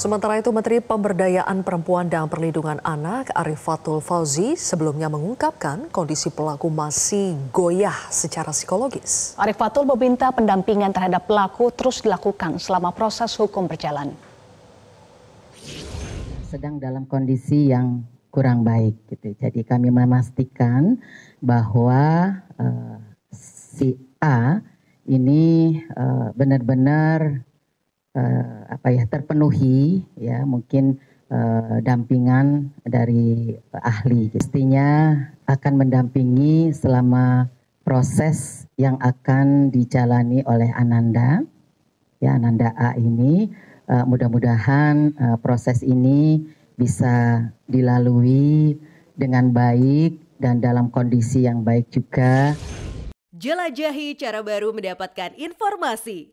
Sementara itu, Menteri Pemberdayaan Perempuan dan Perlindungan Anak Arifatul Fauzi sebelumnya mengungkapkan kondisi pelaku masih goyah secara psikologis. Arifatul meminta pendampingan terhadap pelaku terus dilakukan selama proses hukum berjalan. Sedang dalam kondisi yang kurang baik, gitu. Jadi kami memastikan bahwa uh, si A ini benar eh, benar-benar eh, apa ya terpenuhi ya mungkin eh, dampingan dari ahli pastinya akan mendampingi selama proses yang akan dijalani oleh Ananda ya Ananda A ini eh, mudah-mudahan eh, proses ini bisa dilalui dengan baik dan dalam kondisi yang baik juga. Jelajahi cara baru mendapatkan informasi.